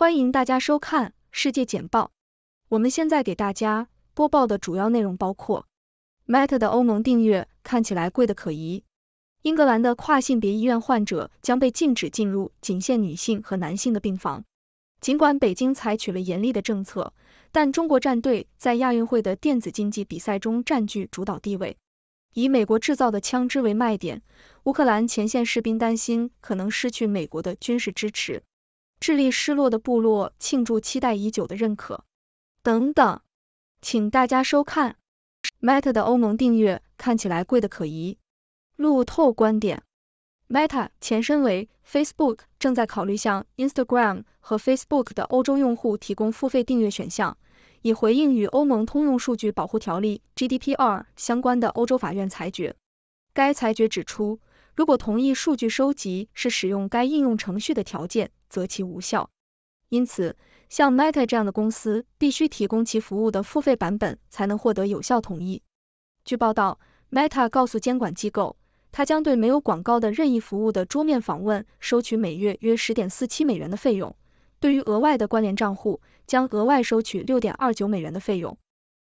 欢迎大家收看世界简报。我们现在给大家播报的主要内容包括：Meta 的欧盟订阅看起来贵的可疑；英格兰的跨性别医院患者将被禁止进入仅限女性和男性的病房；尽管北京采取了严厉的政策，但中国战队在亚运会的电子竞技比赛中占据主导地位；以美国制造的枪支为卖点，乌克兰前线士兵担心可能失去美国的军事支持。智力失落的部落庆祝期待已久的认可。等等，请大家收看 Meta 的欧盟订阅看起来贵得可疑。路透观点，Meta 前身为 Facebook 正在考虑向 Instagram 和 Facebook 的欧洲用户提供付费订阅选项，以回应与欧盟通用数据保护条例 GDPR 相关的欧洲法院裁决。该裁决指出。如果同意数据收集是使用该应用程序的条件，则其无效。因此，像 Meta 这样的公司必须提供其服务的付费版本才能获得有效同意。据报道，Meta 告诉监管机构，它将对没有广告的任意服务的桌面访问收取每月约十点四七美元的费用，对于额外的关联账户将额外收取六点二九美元的费用，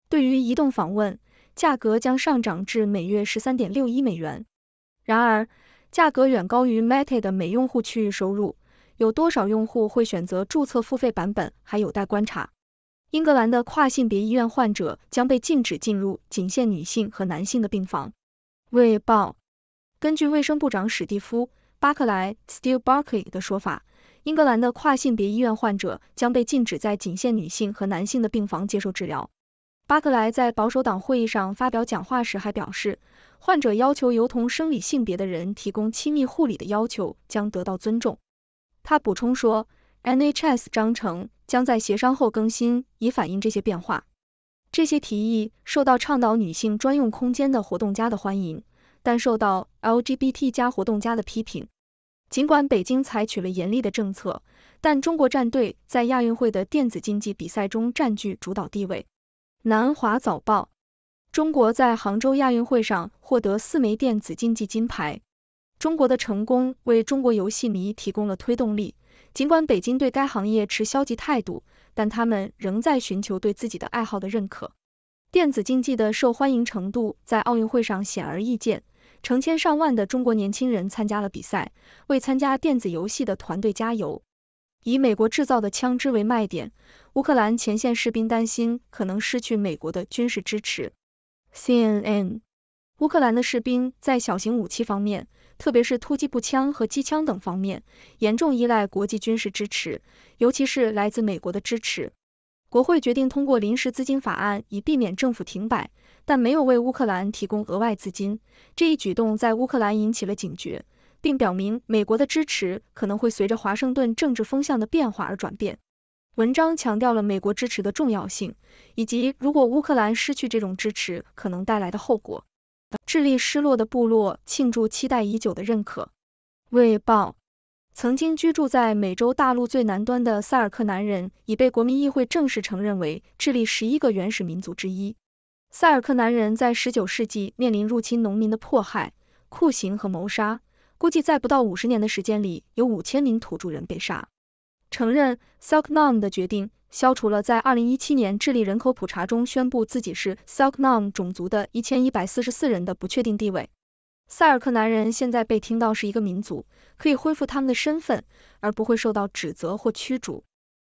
对于移动访问价格将上涨至每月十三点六一美元。然而，价格远高于 Meta 的每用户区域收入，有多少用户会选择注册付费版本还有待观察。英格兰的跨性别医院患者将被禁止进入仅限女性和男性的病房。卫报。根据卫生部长史蒂夫·巴克莱 （Steve Barclay） 的说法，英格兰的跨性别医院患者将被禁止在仅限女性和男性的病房接受治疗。巴克莱在保守党会议上发表讲话时还表示。患者要求由同生理性别的人提供亲密护理的要求将得到尊重。他补充说，NHS 章程将在协商后更新，以反映这些变化。这些提议受到倡导女性专用空间的活动家的欢迎，但受到 LGBT 加活动家的批评。尽管北京采取了严厉的政策，但中国战队在亚运会的电子竞技比赛中占据主导地位。南华早报。中国在杭州亚运会上获得四枚电子竞技金牌，中国的成功为中国游戏迷提供了推动力。尽管北京对该行业持消极态度，但他们仍在寻求对自己的爱好的认可。电子竞技的受欢迎程度在奥运会上显而易见，成千上万的中国年轻人参加了比赛，为参加电子游戏的团队加油。以美国制造的枪支为卖点，乌克兰前线士兵担心可能失去美国的军事支持。CNN：乌克兰的士兵在小型武器方面，特别是突击步枪和机枪等方面，严重依赖国际军事支持，尤其是来自美国的支持。国会决定通过临时资金法案，以避免政府停摆，但没有为乌克兰提供额外资金。这一举动在乌克兰引起了警觉，并表明美国的支持可能会随着华盛顿政治风向的变化而转变。文章强调了美国支持的重要性，以及如果乌克兰失去这种支持可能带来的后果。智利失落的部落庆祝期待已久的认可。卫报：曾经居住在美洲大陆最南端的塞尔克男人已被国民议会正式承认为智利十一个原始民族之一。塞尔克男人在十九世纪面临入侵农民的迫害、酷刑和谋杀，估计在不到五十年的时间里，有五千名土著人被杀。承认，Selknam 的决定消除了在二零一七年智利人口普查中宣布自己是 Selknam 种族的一千一百四十四人的不确定地位。塞尔克男人现在被听到是一个民族，可以恢复他们的身份，而不会受到指责或驱逐。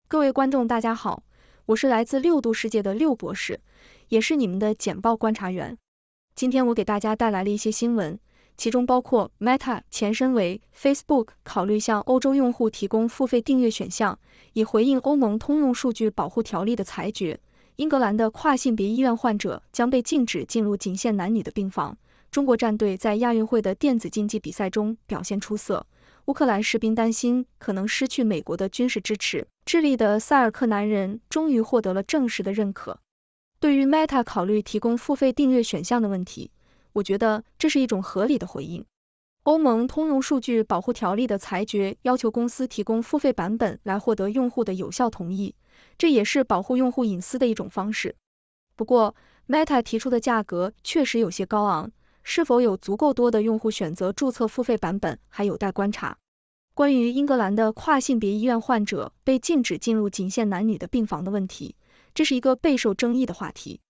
各位观众，大家好，我是来自六度世界的六博士，也是你们的简报观察员。今天我给大家带来了一些新闻。其中包括 Meta 前身为 Facebook 考虑向欧洲用户提供付费订阅选项，以回应欧盟通用数据保护条例的裁决。英格兰的跨性别医院患者将被禁止进入仅限男女的病房。中国战队在亚运会的电子竞技比赛中表现出色。乌克兰士兵担心可能失去美国的军事支持。智利的塞尔克男人终于获得了正式的认可。对于 Meta 考虑提供付费订阅选项的问题。我觉得这是一种合理的回应。欧盟通用数据保护条例的裁决要求公司提供付费版本来获得用户的有效同意，这也是保护用户隐私的一种方式。不过，Meta 提出的价格确实有些高昂，是否有足够多的用户选择注册付费版本还有待观察。关于英格兰的跨性别医院患者被禁止进入仅限男女的病房的问题，这是一个备受争议的话题。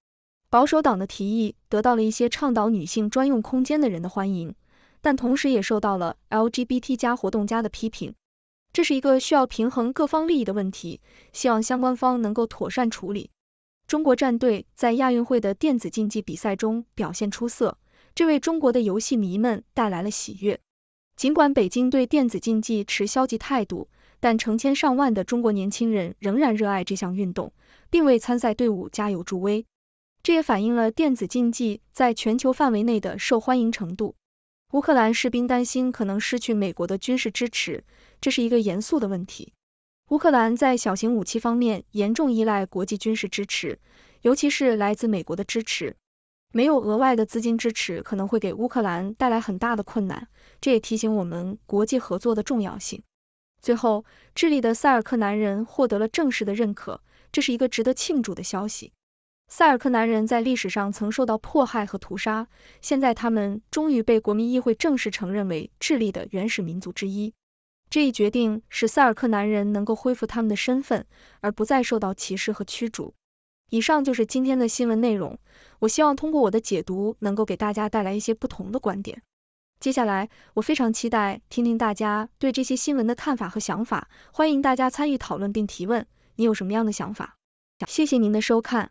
保守党的提议得到了一些倡导女性专用空间的人的欢迎，但同时也受到了 LGBT 加活动家的批评。这是一个需要平衡各方利益的问题，希望相关方能够妥善处理。中国战队在亚运会的电子竞技比赛中表现出色，这为中国的游戏迷们带来了喜悦。尽管北京对电子竞技持消极态度，但成千上万的中国年轻人仍然热爱这项运动，并为参赛队伍加油助威。这也反映了电子竞技在全球范围内的受欢迎程度。乌克兰士兵担心可能失去美国的军事支持，这是一个严肃的问题。乌克兰在小型武器方面严重依赖国际军事支持，尤其是来自美国的支持。没有额外的资金支持可能会给乌克兰带来很大的困难。这也提醒我们国际合作的重要性。最后，智利的塞尔克男人获得了正式的认可，这是一个值得庆祝的消息。塞尔克男人在历史上曾受到迫害和屠杀，现在他们终于被国民议会正式承认为智利的原始民族之一。这一决定使塞尔克男人能够恢复他们的身份，而不再受到歧视和驱逐。以上就是今天的新闻内容，我希望通过我的解读能够给大家带来一些不同的观点。接下来，我非常期待听听大家对这些新闻的看法和想法，欢迎大家参与讨论并提问。你有什么样的想法？谢谢您的收看。